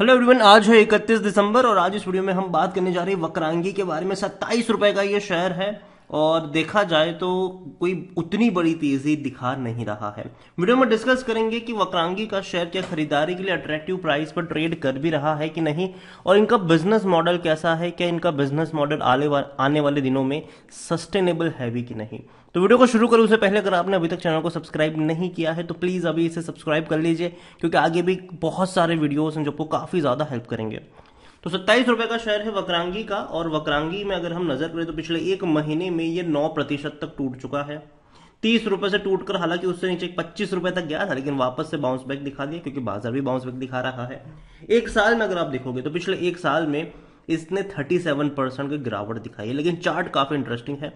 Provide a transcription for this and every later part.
hello everyone आज है 31 दिसंबर और आज इस वीडियो में हम बात करने जा रहे हैं वक्रांगी के बारे में सत्ताईस रुपए का ये शेयर है और देखा जाए तो कोई उतनी बड़ी तेजी दिखा नहीं रहा है वीडियो में डिस्कस करेंगे कि वक्रांगी का शेयर क्या खरीदारी के लिए अट्रैक्टिव प्राइस पर ट्रेड कर भी रहा है कि नहीं और इनका बिजनेस मॉडल कैसा है क्या इनका बिजनेस मॉडल आने आने वाले दिनों में सस्टेनेबल है भी कि नहीं तो वीडियो को शुरू करूं उससे पहले अगर आपने अभी तक चैनल को सब्सक्राइब नहीं किया है तो प्लीज़ अभी इसे सब्सक्राइब कर लीजिए क्योंकि आगे भी बहुत सारे वीडियोस हैं जो आपको काफ़ी ज़्यादा हेल्प करेंगे तो सत्ताईस रुपए का शेयर है वक्रांगी का और वक्रांगी में अगर हम नजर करें तो पिछले एक महीने में ये नौ प्रतिशत तक टूट चुका है तीस रुपए से टूटकर हालांकि उससे नीचे पच्चीस रुपए तक गया था लेकिन वापस से बाउंस बैक दिखा दिया क्योंकि बाजार भी बाउंस बैक दिखा रहा है एक साल में अगर आप देखोगे तो पिछले एक साल में इसने थर्टी सेवन परसेंट की गिरावट दिखाई है लेकिन चार्ट काफी इंटरेस्टिंग है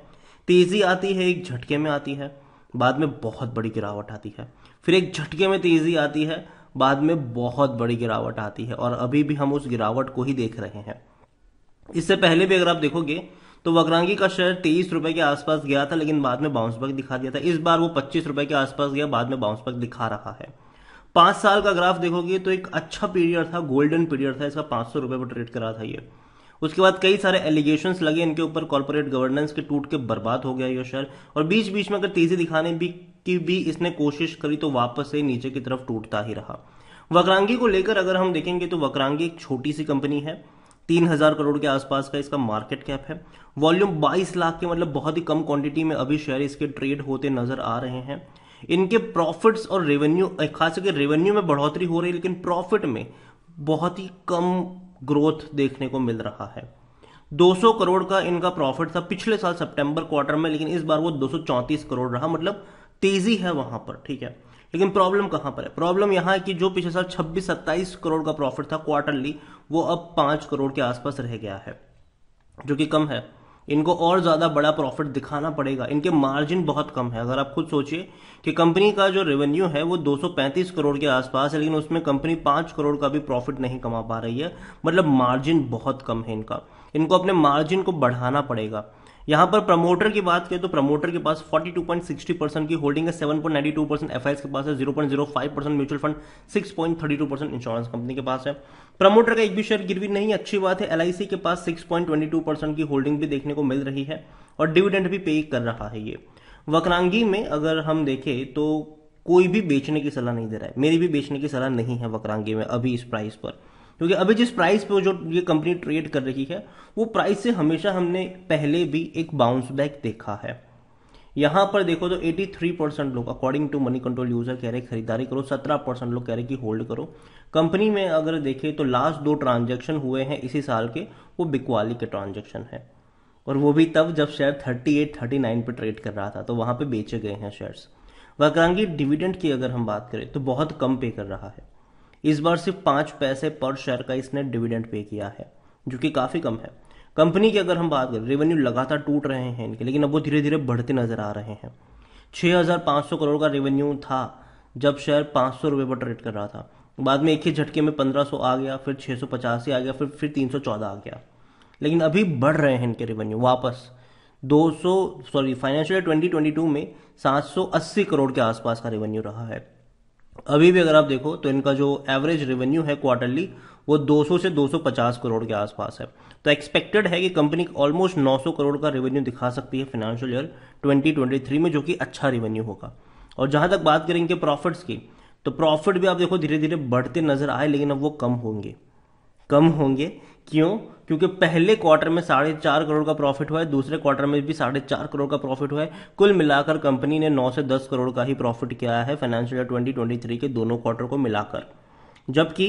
तेजी आती है एक झटके में आती है बाद में बहुत बड़ी गिरावट आती है फिर एक झटके में तेजी आती है बाद में बहुत बड़ी गिरावट आती है और अभी भी हम उस गिरावट को ही देख रहे हैं इससे पहले भी अगर आप देखोगे तो वक्रांगी का शेयर तेईस रुपए के आसपास गया था लेकिन बाद में बाउंस बैक दिखा दिया था इस बार वो पच्चीस रुपए के आसपास गया बाद में बाउंस बैक दिखा रहा है पांच साल का ग्राफ देखोगे तो एक अच्छा पीरियड था गोल्डन पीरियड था इसका पांच सौ रुपए पर ट्रेड करा था ये उसके बाद कई सारे एलिगेशन लगे इनके ऊपर कॉर्पोरेट गवर्नेंस के टूट के बर्बाद हो गया ये शेयर और बीच बीच में अगर तेजी दिखाने भी की भी इसने कोशिश करी तो वापस से नीचे की तरफ टूटता ही रहा वक्रांगी को लेकर अगर हम देखेंगे तो वक्रांगी एक छोटी सी कंपनी है तीन हजार करोड़ के आसपास का इसका मार्केट कैप है वॉल्यूम 22 लाख के मतलब बहुत ही कम क्वांटिटी में अभी शेयर इसके ट्रेड होते नजर आ रहे हैं इनके प्रॉफिट्स और रेवेन्यू खास करके रेवेन्यू में बढ़ोतरी हो रही है लेकिन प्रॉफिट में बहुत ही कम ग्रोथ देखने को मिल रहा है 200 करोड़ का इनका प्रॉफिट था पिछले साल सितंबर क्वार्टर में लेकिन इस बार वो 234 करोड़ रहा मतलब तेजी है वहां पर ठीक है लेकिन प्रॉब्लम कहां पर है प्रॉब्लम यहां है कि जो पिछले साल 26-27 करोड़ का प्रॉफिट था क्वार्टरली वो अब 5 करोड़ के आसपास रह गया है जो कि कम है इनको और ज़्यादा बड़ा प्रॉफिट दिखाना पड़ेगा इनके मार्जिन बहुत कम है अगर आप खुद सोचिए कि कंपनी का जो रेवेन्यू है वो 235 करोड़ के आसपास है लेकिन उसमें कंपनी पांच करोड़ का भी प्रॉफिट नहीं कमा पा रही है मतलब मार्जिन बहुत कम है इनका इनको अपने मार्जिन को बढ़ाना पड़ेगा यहाँ पर प्रमोटर की बात करें तो प्रमोटर के पास 42.60 परसेंट की होल्डिंग है 7.92 परसेंट एफ के पास है 0.05 percent mutual fund 6.32 percent insurance company के पास है प्रमोटर का एक भी शेयर गिरवी नहीं अच्छी बात है एलआईसी के पास 6.22 परसेंट की होल्डिंग भी देखने को मिल रही है और डिविडेंड भी पे कर रहा है ये वक्रांगी में अगर हम देखें तो कोई भी बेचने की सलाह नहीं दे रहा है मेरी भी बेचने की सलाह नहीं है वक्रांगी में अभी इस प्राइस पर क्योंकि अभी जिस प्राइस पे जो ये कंपनी ट्रेड कर रही है वो प्राइस से हमेशा हमने पहले भी एक बाउंस बैक देखा है यहाँ पर देखो तो 83 परसेंट लोग according to Moneycontrol user कह रहे खरीदारी करो 17 परसेंट लोग कह रहे कि होल्ड करो कंपनी में अगर देखें तो लास्ट दो ट्रांजेक्शन हुए हैं इसी साल के वो बिकवाली के ट्रांजेक्शन है और वो भी तब जब शेयर 38 39 पर ट्रेड कर रहा था तो वहाँ पे बेचे गए हैं शेयर्स वक्रांगी डिविडेंड की अगर हम बात करें तो बहुत कम पे कर रहा है इस बार सिर्फ पांच पैसे पर शेयर का इसने डिविडेंड पे किया है जो कि काफ़ी कम है कंपनी की अगर हम बात करें रेवेन्यू लगातार टूट रहे हैं इनके लेकिन अब वो धीरे धीरे बढ़ते नजर आ रहे हैं 6,500 करोड़ का रेवेन्यू था जब शेयर पांच सौ रुपए पर ट्रेड कर रहा था बाद में एक ही झटके में 1500 आ गया फिर छह सौ पचासी आ गया फिर फिर तीन आ गया लेकिन अभी बढ़ रहे हैं इनके रेवेन्यू वापस 200 सॉरी फाइनेंशियल ट्वेंटी 2022 में 780 करोड़ के आसपास का रेवेन्यू रहा है अभी भी अगर आप देखो तो इनका जो एवरेज रेवेन्यू है क्वार्टरली वो 200 से 250 करोड़ के आसपास है तो एक्सपेक्टेड है कि कंपनी ऑलमोस्ट 900 करोड़ का रेवेन्यू दिखा सकती है फाइनेंशियल ईयर 2023 में जो कि अच्छा रेवेन्यू होगा और जहां तक बात करें इनके प्रॉफिट्स की तो प्रॉफिट भी आप देखो धीरे धीरे बढ़ते नजर आए लेकिन अब वो कम होंगे कम होंगे क्यों क्योंकि पहले क्वार्टर में साढ़े चार करोड़ का प्रॉफिट हुआ है दूसरे क्वार्टर में भी साढ़े चार करोड़ का प्रॉफिट हुआ है कुल मिलाकर कंपनी ने नौ से दस करोड़ का ही प्रॉफिट किया है फाइनेंशियल ईयर थ्री के दोनों क्वार्टर को मिलाकर जबकि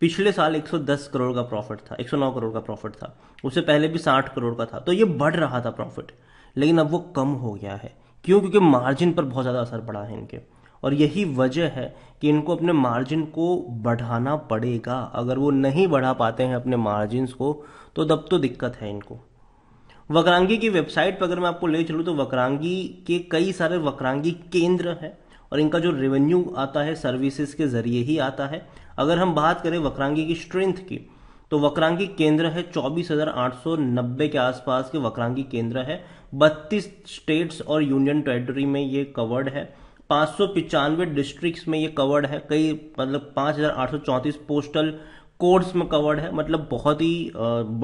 पिछले साल 110 करोड़ का प्रॉफिट था 109 करोड़ का प्रॉफिट था उससे पहले भी 60 करोड़ का था तो ये बढ़ रहा था प्रॉफिट लेकिन अब वो कम हो गया है क्यों क्योंकि मार्जिन पर बहुत ज़्यादा असर पड़ा है इनके और यही वजह है कि इनको अपने मार्जिन को बढ़ाना पड़ेगा अगर वो नहीं बढ़ा पाते हैं अपने मार्जिन को तो तब तो दिक्कत है इनको वक्रांगी की वेबसाइट पर अगर मैं आपको ले चलूँ तो वक्रांगी के कई सारे वक्रांगी केंद्र हैं और इनका जो रेवेन्यू आता है सर्विसेज के जरिए ही आता है अगर हम बात करें वक्रांगी की स्ट्रेंथ की तो वक्रांगी केंद्र है 24,890 के आसपास के वक्रांगी केंद्र है 32 स्टेट्स और यूनियन टेरिटरी में ये कवर्ड है पाँच डिस्ट्रिक्ट्स में ये कवर्ड है कई मतलब पाँच पोस्टल कोड्स में कवर्ड है मतलब बहुत ही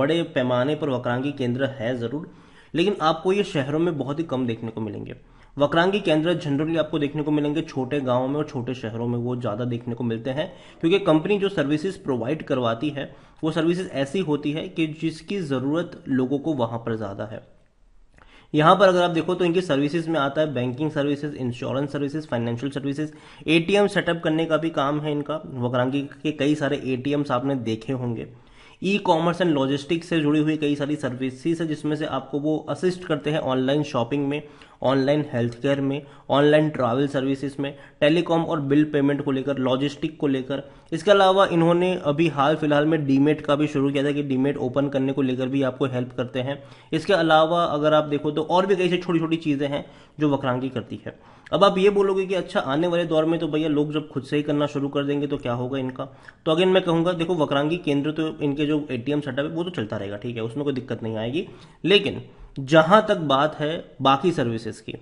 बड़े पैमाने पर वक्रांगी केंद्र है ज़रूर लेकिन आपको ये शहरों में बहुत ही कम देखने को मिलेंगे वक्रांगी केंद्र जनरली आपको देखने को मिलेंगे छोटे गांवों में और छोटे शहरों में वो ज़्यादा देखने को मिलते हैं क्योंकि कंपनी जो सर्विसेज प्रोवाइड करवाती है वो सर्विसेज ऐसी होती है कि जिसकी ज़रूरत लोगों को वहाँ पर ज़्यादा है यहाँ पर अगर आप देखो तो इनकी सर्विसेज में आता है banking services insurance services financial services ATM setup करने का भी काम है इनका वक्रांगी के कई सारे ए आपने देखे होंगे ई कॉमर्स एंड लॉजिस्टिक्स से जुड़ी हुई कई सारी सर्विसेज है जिसमें से आपको वो असिस्ट करते हैं ऑनलाइन शॉपिंग में ऑनलाइन हेल्थ केयर में ऑनलाइन ट्रैवल सर्विसेज में टेलीकॉम और बिल पेमेंट को लेकर लॉजिस्टिक को लेकर इसके अलावा इन्होंने अभी हाल फिलहाल में डीमेट का भी शुरू किया था कि डीमेट ओपन करने को लेकर भी आपको हेल्प करते हैं इसके अलावा अगर आप देखो तो और भी कई से छोटी छोटी चीज़ें हैं जो वक्रांगी करती है अब आप ये बोलोगे कि अच्छा आने वाले दौर में तो भैया लोग जब खुद से ही करना शुरू कर देंगे तो क्या होगा इनका तो अगेन मैं कहूँगा देखो वक्रांगी केंद्र तो इनके जो ए टी एम सेटअप है वो तो चलता रहेगा ठीक है उसमें कोई दिक्कत नहीं आएगी लेकिन जहां तक बात है बाकी सर्विसेज की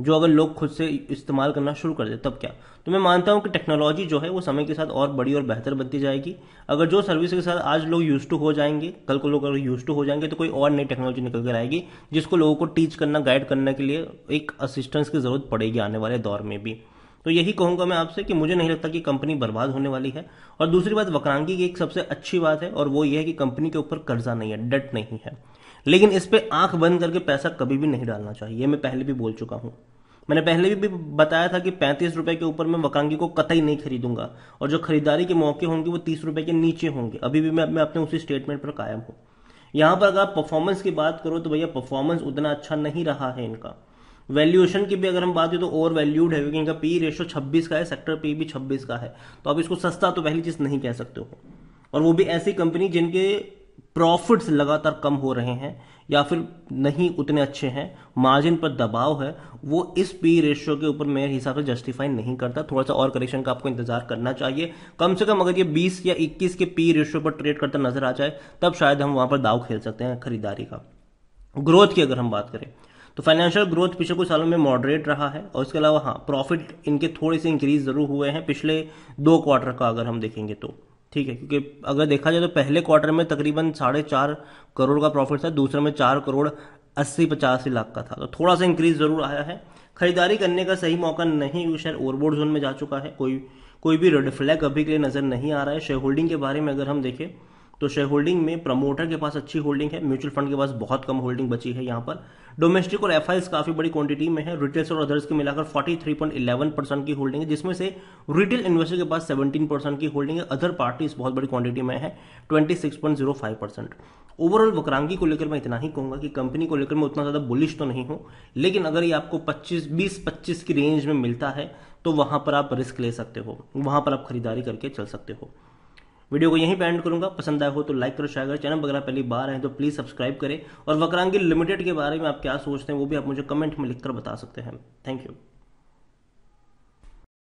जो अगर लोग खुद से इस्तेमाल करना शुरू कर दे तब क्या तो मैं मानता हूं कि टेक्नोलॉजी जो है वो समय के साथ और बड़ी और बेहतर बनती जाएगी अगर जो सर्विस के साथ आज लोग यूज टू हो जाएंगे कल को लोग अगर यूज टू हो जाएंगे तो कोई और नई टेक्नोलॉजी निकल कर आएगी जिसको लोगों को टीच करना गाइड करने के लिए एक असिस्टेंस की ज़रूरत पड़ेगी आने वाले दौर में भी तो यही कहूंगा मैं आपसे कि मुझे नहीं लगता कि कंपनी बर्बाद होने वाली है और दूसरी बात वक्रांगी की एक सबसे अच्छी बात है और वो ये है कि कंपनी के ऊपर कर्जा नहीं है डेट नहीं है लेकिन इस पर आंख बंद करके पैसा कभी भी नहीं डालना चाहिए ये मैं पहले भी बोल चुका हूं मैंने पहले भी बताया था कि पैंतीस रुपए के ऊपर मैं वकांगी को कतई नहीं खरीदूंगा और जो खरीदारी के मौके होंगे वो तीस रुपए के नीचे होंगे अभी भी मैं, मैं अपने उसी स्टेटमेंट पर कायम हूँ यहाँ पर अगर आप परफॉर्मेंस की बात करो तो भैया परफॉर्मेंस उतना अच्छा नहीं रहा है इनका वैल्यूएशन की भी अगर हम बात करें तो ओवर वैल्यूड है क्योंकि इनका पी रेशो छब्बीस का है सेक्टर पी भी छब्बीस का है तो आप इसको सस्ता तो पहली चीज नहीं कह सकते हो और वो भी ऐसी कंपनी जिनके प्रॉफिट्स लगातार कम हो रहे हैं या फिर नहीं उतने अच्छे हैं मार्जिन पर दबाव है वो इस पी रेशियो के ऊपर मेरे हिसाब से जस्टिफाई नहीं करता थोड़ा सा और करेक्शन का आपको इंतजार करना चाहिए कम से कम अगर ये 20 या 21 के पी रेशियो पर ट्रेड करता नजर आ जाए तब शायद हम वहां पर दाव खेल सकते हैं खरीदारी का ग्रोथ की अगर हम बात करें तो फाइनेंशियल ग्रोथ पिछले कुछ सालों में मॉडरेट रहा है और इसके अलावा हाँ प्रॉफिट इनके थोड़े से इंक्रीज जरूर हुए हैं पिछले दो क्वार्टर का अगर हम देखेंगे तो ठीक है क्योंकि अगर देखा जाए तो पहले क्वार्टर में तकरीबन साढ़े चार करोड़ का प्रॉफिट था दूसरे में चार करोड़ अस्सी पचासी लाख का था तो थोड़ा सा इंक्रीज जरूर आया है खरीदारी करने का सही मौका नहीं क्योंकि शेयर ओवरबोर्ड जोन में जा चुका है कोई कोई भी रेड फ्लैग अभी के लिए नज़र नहीं आ रहा है शेयर होल्डिंग के बारे में अगर हम देखें तो शेयर होल्डिंग में प्रमोटर के पास अच्छी होल्डिंग है म्यूचुअल फंड के पास बहुत कम होल्डिंग बची है यहाँ पर डोमेस्टिक और एफआईएस काफी बड़ी क्वांटिटी में है रिटेल्स और अदर्स के मिलाकर 43.11 परसेंट की होल्डिंग है जिसमें से रिटेल इन्वेस्टर के पास 17 परसेंट की होल्डिंग है अदर पार्टीज बहुत बड़ी क्वांटिटी में है 26.05 परसेंट ओवरऑल वक्रांगी को लेकर मैं इतना ही कहूंगा कि कंपनी को लेकर मैं उतना ज्यादा बुलिश तो नहीं हूं लेकिन अगर ये आपको 25 बीस पच्चीस की रेंज में मिलता है तो वहां पर आप रिस्क ले सकते हो वहां पर आप खरीदारी करके चल सकते हो वीडियो को यहीं पर एंड करूंगा पसंद आया हो तो लाइक करो शेयर करो चैनल वगैरह पहली बार आए तो प्लीज सब्सक्राइब करें और वक्रांगी लिमिटेड के बारे में आप क्या सोचते हैं वो भी आप मुझे कमेंट में लिखकर बता सकते हैं थैंक यू